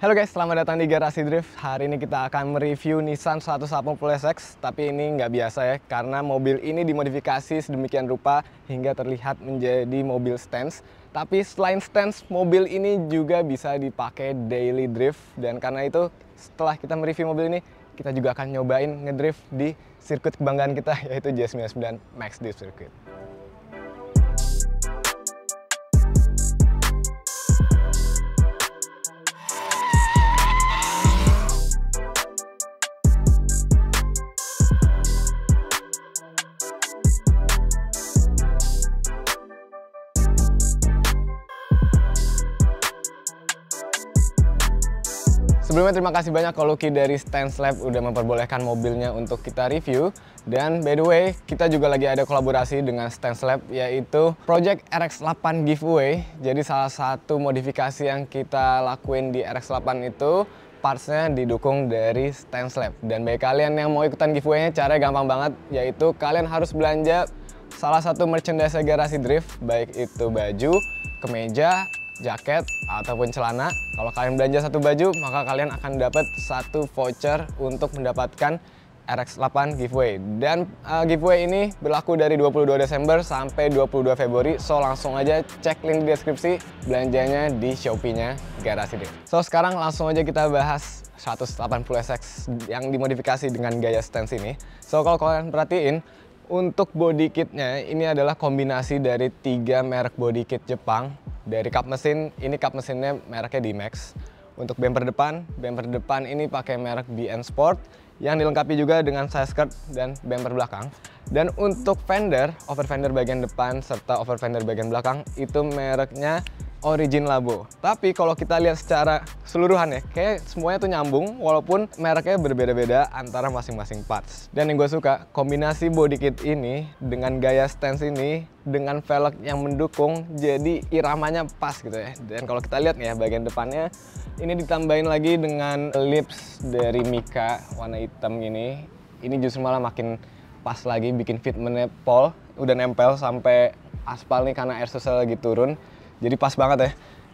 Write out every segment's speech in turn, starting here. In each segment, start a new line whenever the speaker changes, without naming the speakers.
Halo guys, selamat datang di Garasi Drift. Hari ini kita akan mereview Nissan 180SX, tapi ini nggak biasa ya, karena mobil ini dimodifikasi sedemikian rupa hingga terlihat menjadi mobil stance. Tapi selain stance, mobil ini juga bisa dipakai daily drift, dan karena itu setelah kita mereview mobil ini, kita juga akan nyobain ngedrift di sirkuit kebanggaan kita, yaitu JS99 Max Drift Circuit. Sebelumnya terima kasih banyak kalau Lucky dari Stance Lab udah memperbolehkan mobilnya untuk kita review. Dan by the way, kita juga lagi ada kolaborasi dengan Stance Lab yaitu Project RX8 Giveaway. Jadi salah satu modifikasi yang kita lakuin di RX8 itu partsnya didukung dari Stance Lab. Dan bagi kalian yang mau ikutan giveaway-nya caranya gampang banget yaitu kalian harus belanja salah satu merchandise garasi drift baik itu baju, kemeja, jaket, ataupun celana. Kalau kalian belanja satu baju, maka kalian akan dapat satu voucher untuk mendapatkan RX8 giveaway. Dan uh, giveaway ini berlaku dari 22 Desember sampai 22 Februari. So langsung aja cek link di deskripsi belanjanya di Shopee-nya Garasi deh. So sekarang langsung aja kita bahas 180SX yang dimodifikasi dengan gaya stance ini. So kalau kalian perhatiin untuk body kitnya ini adalah kombinasi dari tiga merek body kit Jepang dari kap mesin, ini kap mesinnya mereknya D-Max. Untuk bumper depan, bumper depan ini pakai merek BN Sport yang dilengkapi juga dengan side skirt dan bumper belakang. Dan untuk fender, over fender bagian depan serta over fender bagian belakang itu mereknya Origin Labo. Tapi kalau kita lihat secara seluruhannya, ya, kayak semuanya tuh nyambung walaupun mereknya berbeda-beda antara masing-masing parts. Dan yang gue suka, kombinasi body kit ini dengan gaya stance ini dengan velg yang mendukung jadi iramanya pas gitu ya. Dan kalau kita lihat ya bagian depannya ini ditambahin lagi dengan lips dari Mika warna hitam ini. Ini justru malah makin pas lagi bikin fitmentnya pol udah nempel sampai aspal nih karena air sosial lagi turun jadi pas banget ya.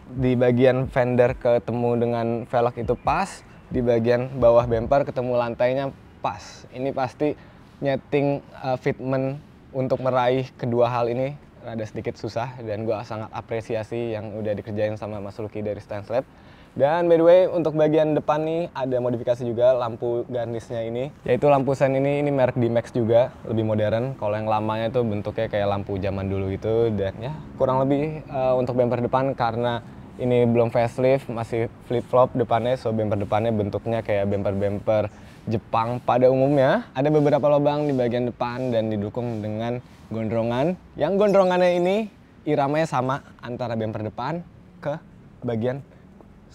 Di bagian fender ketemu dengan velg itu pas, di bagian bawah bumper ketemu lantainya pas. Ini pasti nyeting uh, fitment untuk meraih kedua hal ini ada sedikit susah dan gue sangat apresiasi yang udah dikerjain sama Mas Luki dari Stanslab. Dan by the way untuk bagian depan nih ada modifikasi juga lampu garnisnya ini yaitu lampu sen ini ini merek D-Max juga lebih modern kalau yang lamanya itu bentuknya kayak lampu zaman dulu gitu dan ya kurang lebih uh, untuk bumper depan karena ini belum facelift masih flip flop depannya so bumper depannya bentuknya kayak bumper bumper Jepang pada umumnya ada beberapa lubang di bagian depan dan didukung dengan gondrongan yang gondrongannya ini iramanya sama antara bumper depan ke bagian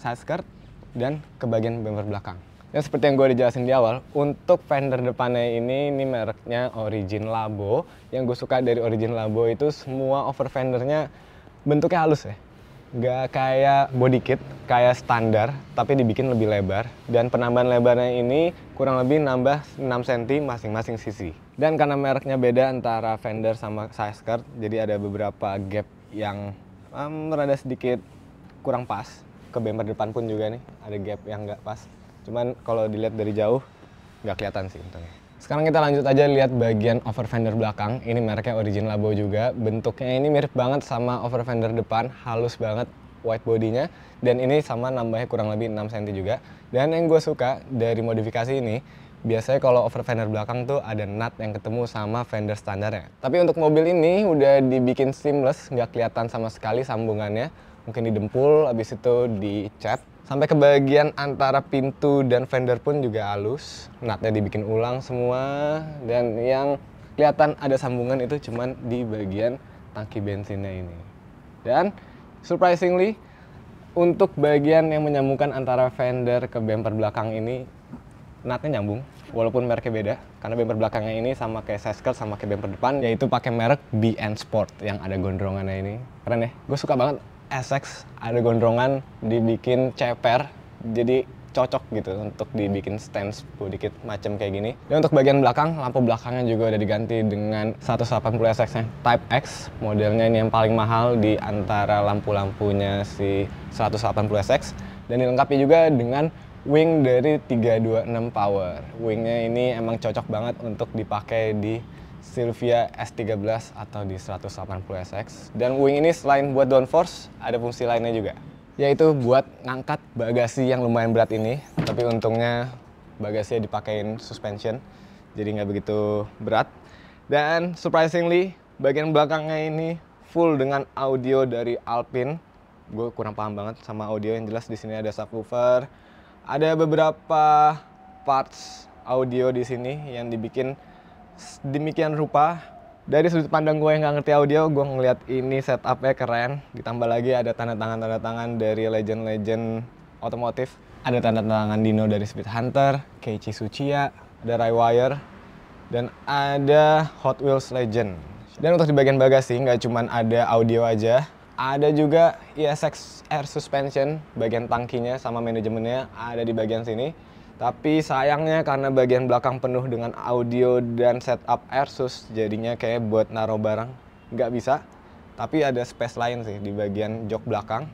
side skirt, dan ke bagian bumper belakang. Ya seperti yang gue udah jelasin di awal, untuk fender depannya ini, ini mereknya Origin Labo. Yang gue suka dari Origin Labo itu semua over fendernya bentuknya halus ya. Gak kayak body kit, kayak standar, tapi dibikin lebih lebar. Dan penambahan lebarnya ini kurang lebih nambah 6 cm masing-masing sisi. Dan karena mereknya beda antara fender sama size skirt, jadi ada beberapa gap yang um, rada sedikit kurang pas ke bumper depan pun juga nih ada gap yang nggak pas. Cuman kalau dilihat dari jauh nggak kelihatan sih untungnya. Sekarang kita lanjut aja lihat bagian over fender belakang. Ini mereknya original Labo juga. Bentuknya ini mirip banget sama over fender depan, halus banget white bodinya. Dan ini sama nambahnya kurang lebih 6 cm juga. Dan yang gue suka dari modifikasi ini, biasanya kalau over fender belakang tuh ada nut yang ketemu sama fender standarnya. Tapi untuk mobil ini udah dibikin seamless, nggak kelihatan sama sekali sambungannya mungkin di dempul, habis itu di dicat. Sampai ke bagian antara pintu dan fender pun juga halus. Natnya dibikin ulang semua dan yang kelihatan ada sambungan itu cuman di bagian tangki bensinnya ini. Dan surprisingly untuk bagian yang menyambungkan antara fender ke bumper belakang ini natnya nyambung walaupun mereknya beda karena bumper belakangnya ini sama kayak seskel sama kayak bumper depan yaitu pakai merek BN Sport yang ada gondrongannya ini keren ya gue suka banget Essex ada gondrongan dibikin ceper jadi cocok gitu untuk dibikin stand kit macam kayak gini. Dan untuk bagian belakang, lampu belakangnya juga udah diganti dengan 180 SX-nya Type X. Modelnya ini yang paling mahal di antara lampu-lampunya si 180 SX. Dan dilengkapi juga dengan wing dari 326 Power. Wingnya ini emang cocok banget untuk dipakai di Silvia S13 atau di 180SX. Dan wing ini selain buat downforce, ada fungsi lainnya juga. Yaitu buat ngangkat bagasi yang lumayan berat ini, tapi untungnya bagasinya dipakein suspension, jadi nggak begitu berat. Dan surprisingly, bagian belakangnya ini full dengan audio dari Alpine. Gue kurang paham banget sama audio yang jelas di sini ada subwoofer, ada beberapa parts audio di sini yang dibikin demikian rupa dari sudut pandang gue yang nggak ngerti audio gue ngeliat ini setupnya keren ditambah lagi ada tanda tangan tanda tangan dari legend-legend otomotif ada tanda tangan Dino dari Speed Hunter, Keiichi Tsuchiya, ada wire dan ada Hot Wheels Legend. Dan untuk di bagian bagasi nggak cuma ada audio aja, ada juga ESX air suspension bagian tangkinya sama manajemennya ada di bagian sini. Tapi sayangnya karena bagian belakang penuh dengan audio dan setup Asus, jadinya kayak buat naruh barang nggak bisa. Tapi ada space lain sih di bagian jok belakang.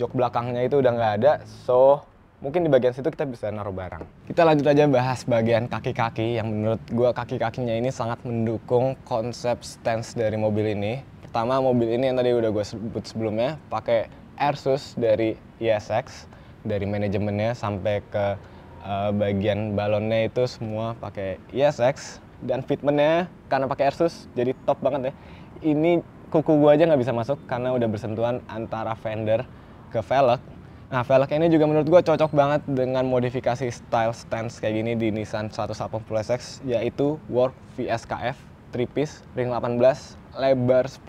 Jok belakangnya itu udah nggak ada, so mungkin di bagian situ kita bisa naruh barang. Kita lanjut aja bahas bagian kaki-kaki yang menurut gue kaki-kakinya ini sangat mendukung konsep stance dari mobil ini. Pertama mobil ini yang tadi udah gue sebut sebelumnya pakai Airsus dari ESX dari manajemennya sampai ke uh, bagian balonnya itu semua pakai ya, ESX dan fitmentnya karena pakai Airsus jadi top banget ya ini kuku gua aja nggak bisa masuk karena udah bersentuhan antara fender ke velg nah velg ini juga menurut gua cocok banget dengan modifikasi style stance kayak gini di Nissan 180SX yaitu Work VSKF 3 piece ring 18 lebar 10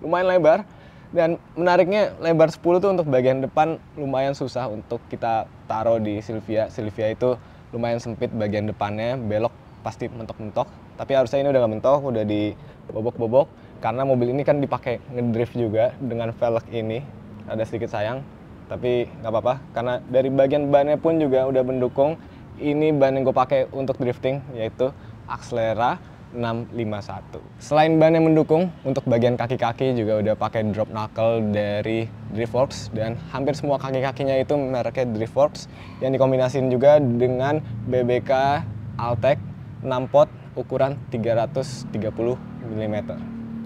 lumayan lebar dan menariknya lebar 10 tuh untuk bagian depan lumayan susah untuk kita taruh di Silvia. Silvia itu lumayan sempit bagian depannya, belok pasti mentok-mentok. Tapi harusnya ini udah gak mentok, udah di bobok-bobok. Karena mobil ini kan dipakai ngedrift juga dengan velg ini. Ada sedikit sayang, tapi nggak apa-apa. Karena dari bagian bannya pun juga udah mendukung. Ini ban yang gue pakai untuk drifting, yaitu Axlera 651. Selain ban yang mendukung, untuk bagian kaki-kaki juga udah pakai drop knuckle dari Driftworks dan hampir semua kaki-kakinya itu mereknya Driftworks yang dikombinasin juga dengan BBK Altec 6 pot ukuran 330 mm.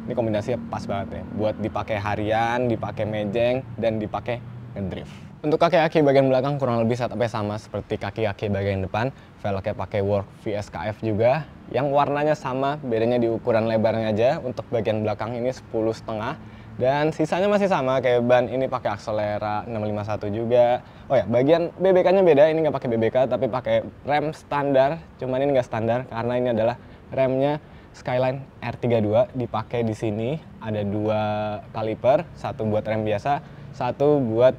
Ini kombinasinya pas banget ya, buat dipakai harian, dipakai mejeng, dan dipakai ngedrift. Untuk kaki-kaki bagian belakang kurang lebih sampai sama seperti kaki-kaki bagian depan. Velgnya pakai Work VSKF juga yang warnanya sama, bedanya di ukuran lebarnya aja. Untuk bagian belakang ini 10 setengah dan sisanya masih sama kayak ban ini pakai akselera 651 juga. Oh ya, bagian BBK-nya beda, ini nggak pakai BBK tapi pakai rem standar. Cuman ini nggak standar karena ini adalah remnya Skyline R32 dipakai di sini ada dua kaliper, satu buat rem biasa, satu buat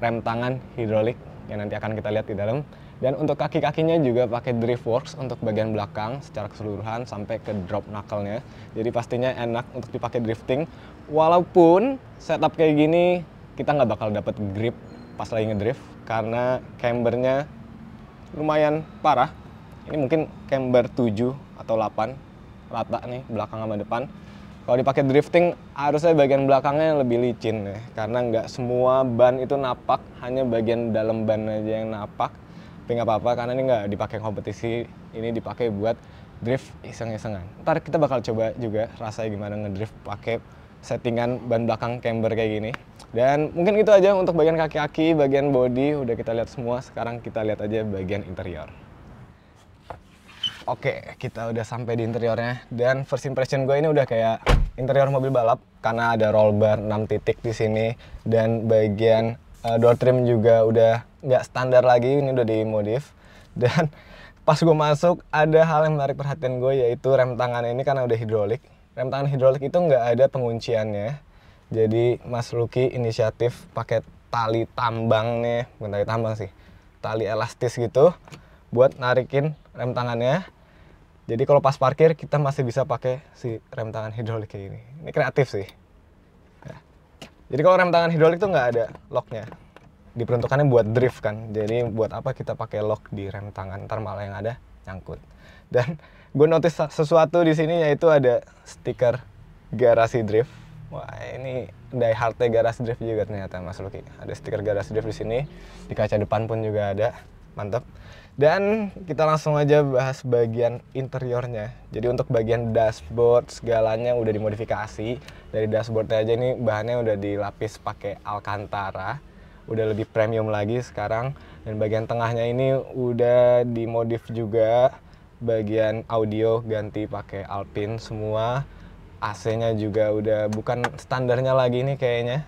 rem tangan hidrolik yang nanti akan kita lihat di dalam. Dan untuk kaki-kakinya juga pakai drift works untuk bagian belakang secara keseluruhan sampai ke drop knuckle-nya. Jadi pastinya enak untuk dipakai drifting. Walaupun setup kayak gini kita nggak bakal dapat grip pas lagi ngedrift karena cambernya lumayan parah. Ini mungkin camber 7 atau 8 rata nih belakang sama depan. Kalau dipakai drifting harusnya bagian belakangnya lebih licin ya karena nggak semua ban itu napak, hanya bagian dalam ban aja yang napak tapi nggak apa-apa karena ini nggak dipakai kompetisi ini dipakai buat drift iseng-isengan ntar kita bakal coba juga rasanya gimana ngedrift pakai settingan ban belakang camber kayak gini dan mungkin itu aja untuk bagian kaki-kaki bagian body udah kita lihat semua sekarang kita lihat aja bagian interior Oke, kita udah sampai di interiornya dan first impression gue ini udah kayak interior mobil balap karena ada roll bar 6 titik di sini dan bagian uh, door trim juga udah nggak standar lagi ini udah dimodif dan pas gue masuk ada hal yang menarik perhatian gue yaitu rem tangan ini karena udah hidrolik rem tangan hidrolik itu nggak ada pengunciannya jadi Mas Luki inisiatif pakai tali tambang nih bukan tali tambang sih tali elastis gitu buat narikin rem tangannya jadi kalau pas parkir kita masih bisa pakai si rem tangan hidrolik kayak ini ini kreatif sih nah, jadi kalau rem tangan hidrolik tuh nggak ada locknya diperuntukannya buat drift kan jadi buat apa kita pakai lock di rem tangan ntar malah yang ada nyangkut dan gue notice sesuatu di sini yaitu ada stiker garasi drift wah ini die hardnya garasi drift juga ternyata mas Luki ada stiker garasi drift di sini di kaca depan pun juga ada mantap dan kita langsung aja bahas bagian interiornya jadi untuk bagian dashboard segalanya udah dimodifikasi dari dashboardnya aja ini bahannya udah dilapis pakai alcantara udah lebih premium lagi sekarang dan bagian tengahnya ini udah dimodif juga bagian audio ganti pakai Alpine semua AC-nya juga udah bukan standarnya lagi nih kayaknya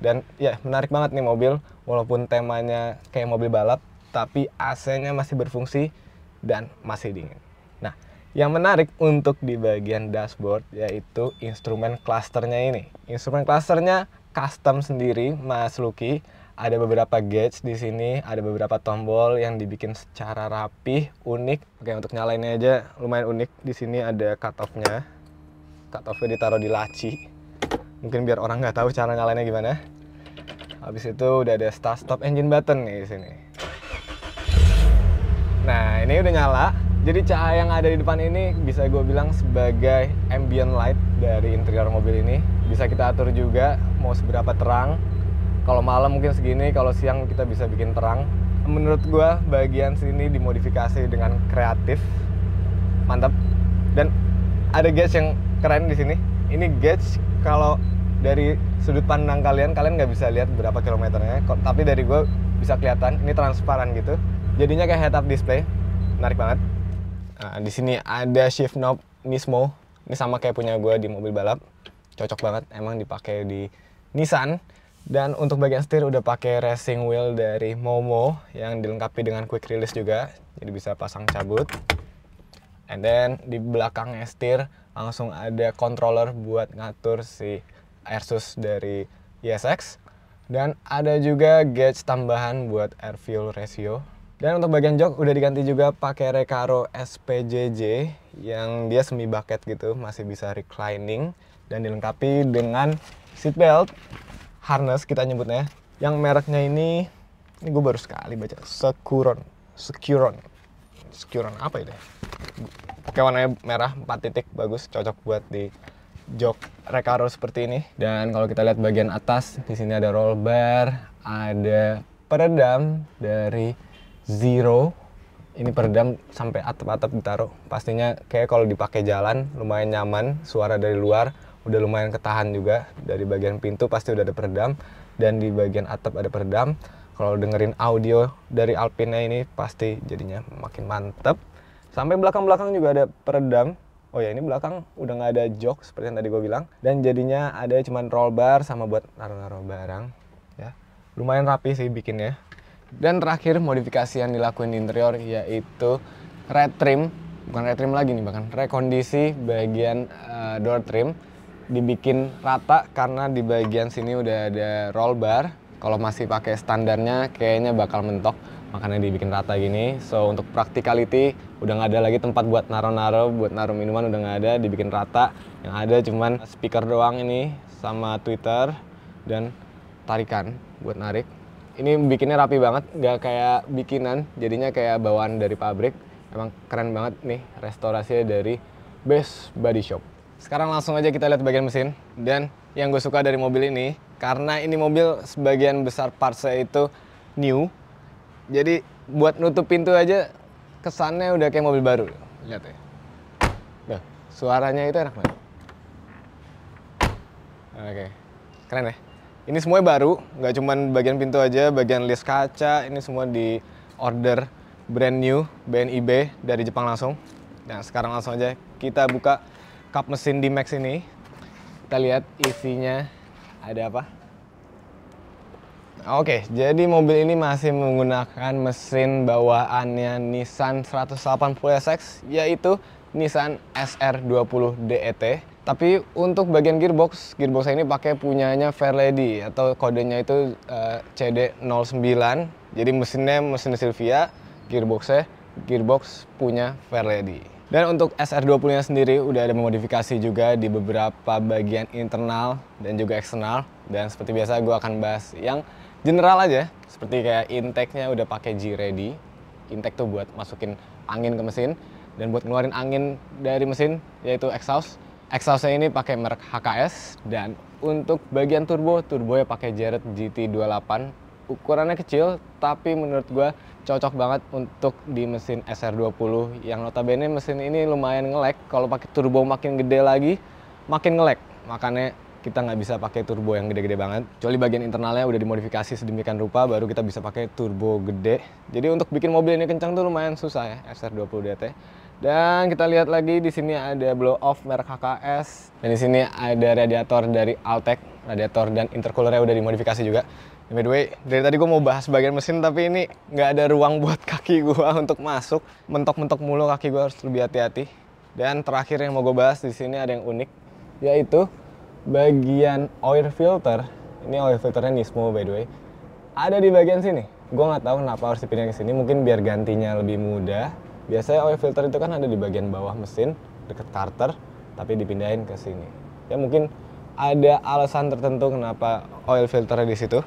dan ya menarik banget nih mobil walaupun temanya kayak mobil balap tapi AC-nya masih berfungsi dan masih dingin. Nah, yang menarik untuk di bagian dashboard yaitu instrumen clusternya ini. Instrumen clusternya custom sendiri Mas Lucky ada beberapa gauge di sini, ada beberapa tombol yang dibikin secara rapih, unik. Oke, untuk nyalainnya aja lumayan unik. Di sini ada cut off-nya. Cut off-nya ditaruh di laci. Mungkin biar orang nggak tahu cara nyalainnya gimana. Habis itu udah ada start stop engine button nih di sini. Nah, ini udah nyala. Jadi cahaya yang ada di depan ini bisa gue bilang sebagai ambient light dari interior mobil ini. Bisa kita atur juga mau seberapa terang, kalau malam mungkin segini kalau siang kita bisa bikin terang menurut gue bagian sini dimodifikasi dengan kreatif mantap dan ada gauge yang keren di sini ini gauge kalau dari sudut pandang kalian kalian nggak bisa lihat berapa kilometernya tapi dari gue bisa kelihatan ini transparan gitu jadinya kayak head up display menarik banget nah, di sini ada shift knob Nismo ini sama kayak punya gue di mobil balap cocok banget emang dipakai di Nissan dan untuk bagian setir udah pakai racing wheel dari Momo yang dilengkapi dengan quick release juga. Jadi bisa pasang cabut. And then di belakang setir langsung ada controller buat ngatur si Airsus dari ESX. Dan ada juga gauge tambahan buat air fuel ratio. Dan untuk bagian jok udah diganti juga pakai Recaro SPJJ yang dia semi bucket gitu, masih bisa reclining dan dilengkapi dengan seat belt harness kita nyebutnya. Ya. Yang mereknya ini, ini gue baru sekali baca, Securon. Securon. Securon apa ini? Ya? Pakai warnanya merah, 4 titik, bagus, cocok buat di jok Recaro seperti ini. Dan kalau kita lihat bagian atas, di sini ada roll bar, ada peredam dari Zero. Ini peredam sampai atap-atap ditaruh. Pastinya kayak kalau dipakai jalan lumayan nyaman, suara dari luar udah lumayan ketahan juga dari bagian pintu pasti udah ada peredam dan di bagian atap ada peredam kalau dengerin audio dari Alpine ini pasti jadinya makin mantep sampai belakang-belakang juga ada peredam oh ya ini belakang udah nggak ada jok seperti yang tadi gue bilang dan jadinya ada cuman roll bar sama buat naruh-naruh barang ya lumayan rapi sih bikinnya dan terakhir modifikasi yang dilakuin di interior yaitu red trim bukan red trim lagi nih bahkan rekondisi bagian uh, door trim dibikin rata karena di bagian sini udah ada roll bar. Kalau masih pakai standarnya kayaknya bakal mentok, makanya dibikin rata gini. So untuk practicality udah nggak ada lagi tempat buat naro-naro, buat naruh minuman udah nggak ada, dibikin rata. Yang ada cuman speaker doang ini sama tweeter dan tarikan buat narik. Ini bikinnya rapi banget, nggak kayak bikinan, jadinya kayak bawaan dari pabrik. Emang keren banget nih restorasinya dari Best Body Shop. Sekarang langsung aja kita lihat bagian mesin. Dan yang gue suka dari mobil ini, karena ini mobil sebagian besar partsnya itu new. Jadi buat nutup pintu aja kesannya udah kayak mobil baru. Lihat ya. Duh, suaranya itu enak banget. Oke, keren ya. Ini semuanya baru, nggak cuma bagian pintu aja, bagian list kaca, ini semua di order brand new BNIB dari Jepang langsung. dan nah, sekarang langsung aja kita buka kap mesin di Max ini. Kita lihat isinya ada apa. Oke, jadi mobil ini masih menggunakan mesin bawaannya Nissan 180 SX, yaitu Nissan SR20 DET. Tapi untuk bagian gearbox, gearbox ini pakai punyanya Fairlady atau kodenya itu uh, eh, CD09. Jadi mesinnya mesin Silvia, gearboxnya gearbox punya Fairlady. Dan untuk SR20-nya sendiri udah ada modifikasi juga di beberapa bagian internal dan juga eksternal. Dan seperti biasa gue akan bahas yang general aja. Seperti kayak intake-nya udah pakai G-Ready. Intake tuh buat masukin angin ke mesin dan buat ngeluarin angin dari mesin yaitu exhaust. Exhaustnya ini pakai merek HKS dan untuk bagian turbo, turbo turbonya pakai Jarrett GT28. Ukurannya kecil tapi menurut gue cocok banget untuk di mesin SR20 yang notabene mesin ini lumayan ngelek kalau pakai turbo makin gede lagi makin ngelek makanya kita nggak bisa pakai turbo yang gede-gede banget kecuali bagian internalnya udah dimodifikasi sedemikian rupa baru kita bisa pakai turbo gede jadi untuk bikin mobil ini kencang tuh lumayan susah ya SR20 DT dan kita lihat lagi di sini ada blow off merek HKS dan di sini ada radiator dari Altec, radiator dan intercoolernya udah dimodifikasi juga. By the way, dari tadi gue mau bahas bagian mesin tapi ini nggak ada ruang buat kaki gue untuk masuk. Mentok-mentok mulu kaki gue harus lebih hati-hati. Dan terakhir yang mau gue bahas di sini ada yang unik, yaitu bagian oil filter. Ini oil filternya Nismo by the way. Ada di bagian sini. Gue nggak tahu kenapa harus dipindah ke sini. Mungkin biar gantinya lebih mudah. Biasanya oil filter itu kan ada di bagian bawah mesin, deket starter, tapi dipindahin ke sini. Ya mungkin ada alasan tertentu kenapa oil filternya di situ.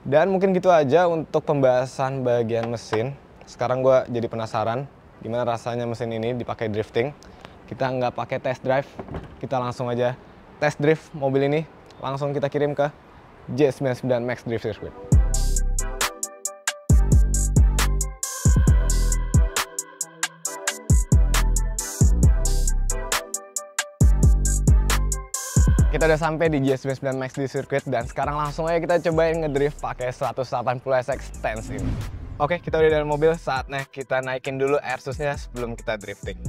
Dan mungkin gitu aja untuk pembahasan bagian mesin. Sekarang gue jadi penasaran gimana rasanya mesin ini dipakai drifting. Kita nggak pakai test drive, kita langsung aja test drift mobil ini. Langsung kita kirim ke J99 Max Drift Circuit. kita udah sampai di GS99 Max di sirkuit dan sekarang langsung aja kita cobain ngedrift pakai 180 SX stance ini. Oke, kita udah dalam mobil, saatnya kita naikin dulu air airsusnya sebelum kita drifting.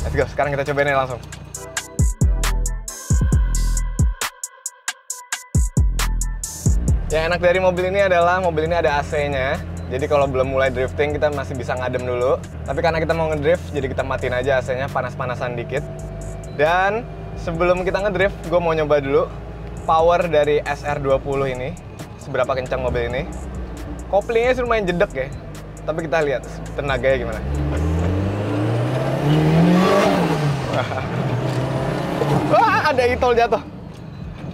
Let's go, sekarang kita cobain aja langsung. Yang enak dari mobil ini adalah mobil ini ada AC-nya jadi kalau belum mulai drifting kita masih bisa ngadem dulu. Tapi karena kita mau ngedrift, jadi kita matiin aja AC-nya panas-panasan dikit. Dan sebelum kita ngedrift, gue mau nyoba dulu power dari SR20 ini. Seberapa kencang mobil ini. Koplingnya sih lumayan jedek ya. Tapi kita lihat tenaganya gimana. Wah, ada itol jatuh.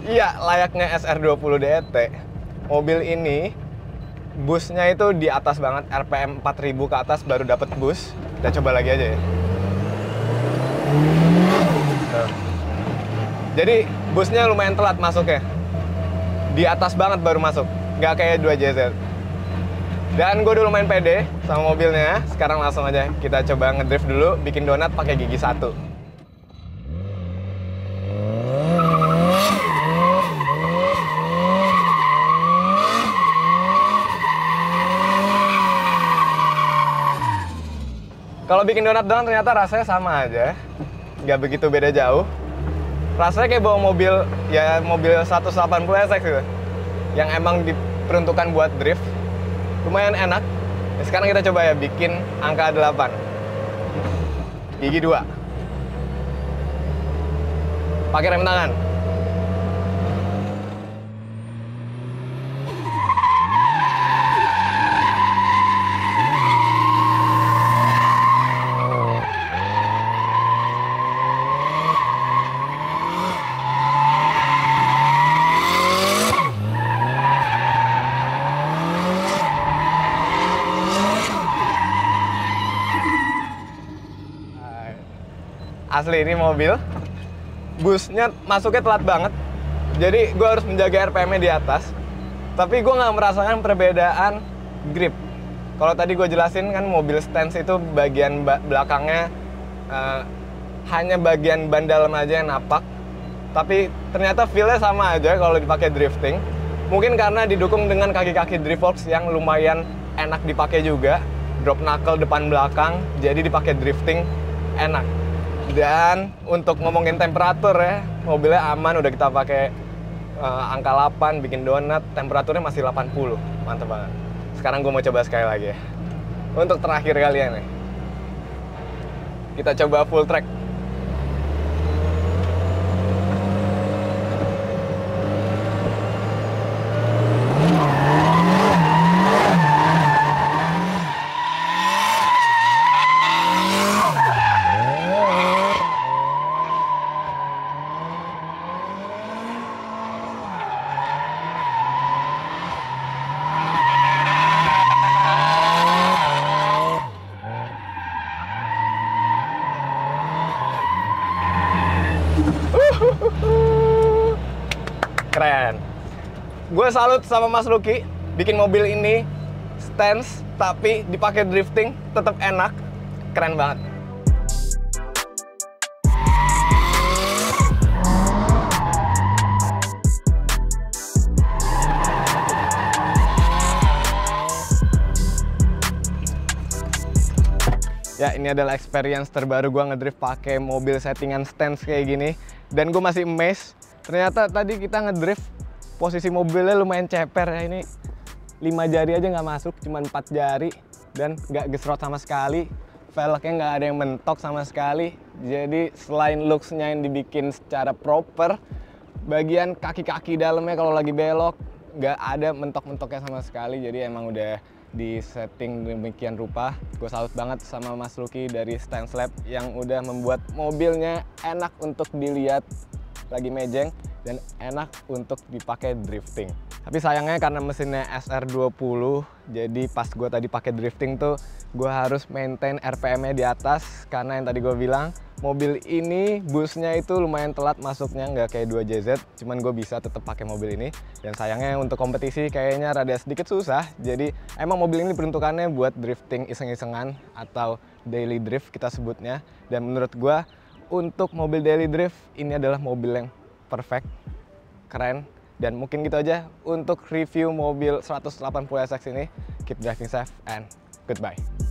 Iya, layaknya SR20 DT. E mobil ini busnya itu di atas banget RPM 4000 ke atas baru dapat bus kita coba lagi aja ya jadi busnya lumayan telat masuk ya. di atas banget baru masuk Gak kayak 2JZ dan gue dulu main PD sama mobilnya sekarang langsung aja kita coba ngedrift dulu bikin donat pakai gigi satu Kalau bikin donat doang ternyata rasanya sama aja, nggak begitu beda jauh. Rasanya kayak bawa mobil ya mobil 180 SX gitu, yang emang diperuntukkan buat drift. Lumayan enak. Ya, sekarang kita coba ya bikin angka 8. Gigi 2. Pakai rem tangan. asli ini mobil busnya masuknya telat banget jadi gue harus menjaga rpm di atas tapi gue nggak merasakan perbedaan grip kalau tadi gue jelasin kan mobil stance itu bagian belakangnya uh, hanya bagian ban dalam aja yang napak tapi ternyata feelnya sama aja kalau dipakai drifting mungkin karena didukung dengan kaki-kaki driftbox yang lumayan enak dipakai juga drop knuckle depan belakang jadi dipakai drifting enak dan untuk ngomongin temperatur ya, mobilnya aman udah kita pakai uh, angka 8 bikin donat, temperaturnya masih 80. mantep banget. Sekarang gue mau coba sekali lagi ya. Untuk terakhir kalian nih. Kita coba full track. salut sama Mas Ruki bikin mobil ini stance tapi dipakai drifting tetap enak, keren banget. Ya, ini adalah experience terbaru gue ngedrift pakai mobil settingan stance kayak gini. Dan gue masih amazed. Ternyata tadi kita ngedrift posisi mobilnya lumayan ceper ya ini lima jari aja nggak masuk cuma empat jari dan nggak gesrot sama sekali velgnya nggak ada yang mentok sama sekali jadi selain looksnya yang dibikin secara proper bagian kaki-kaki dalamnya kalau lagi belok nggak ada mentok-mentoknya sama sekali jadi emang udah di setting demikian rupa gue salut banget sama Mas Lucky dari Stance Lab yang udah membuat mobilnya enak untuk dilihat lagi mejeng dan enak untuk dipakai drifting. Tapi sayangnya karena mesinnya SR20, jadi pas gue tadi pakai drifting tuh, gue harus maintain RPM-nya di atas karena yang tadi gue bilang mobil ini busnya itu lumayan telat masuknya nggak kayak 2 JZ cuman gue bisa tetap pakai mobil ini dan sayangnya untuk kompetisi kayaknya rada sedikit susah jadi emang mobil ini peruntukannya buat drifting iseng-isengan atau daily drift kita sebutnya dan menurut gue untuk mobil daily drift ini adalah mobil yang perfect, keren, dan mungkin gitu aja untuk review mobil 180 SX ini. Keep driving safe and goodbye.